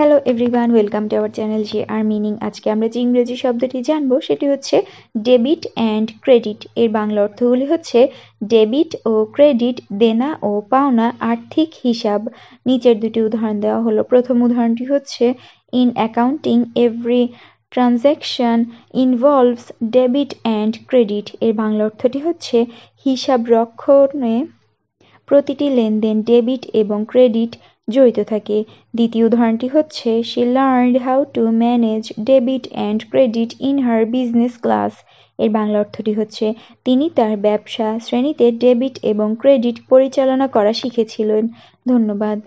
hello everyone welcome to our channel G R meaning আজকে আমরা যে ইংরেজি শব্দটি জানবো সেটি হচ্ছে ডেবিট অ্যান্ড ক্রেডিট এর বাংলা অর্থগুলি হচ্ছে ডেবিট ও ক্রেডিট দেনা ও পাওনা আর্থিক হিসাব নিচের দুটি উদাহরণ দেওয়া হলো প্রথম উদাহরণটি হচ্ছে in accounting every transaction involves debit and credit এর বাংলা অর্থটি হচ্ছে হিসাব রক্ষণে প্রতিটি লেনদেন ডেবিট এবং ক্রেডিট জড়িত থাকে দ্বিতীয় উদাহরণটি হচ্ছে she learn how to manage debit and credit in her business class এর বাংলা অর্থটি হচ্ছে তিনি তার ব্যবসা শ্রেণীতে ডেবিট এবং ক্রেডিট পরিচালনা করা শিখেছিলেন ধন্যবাদ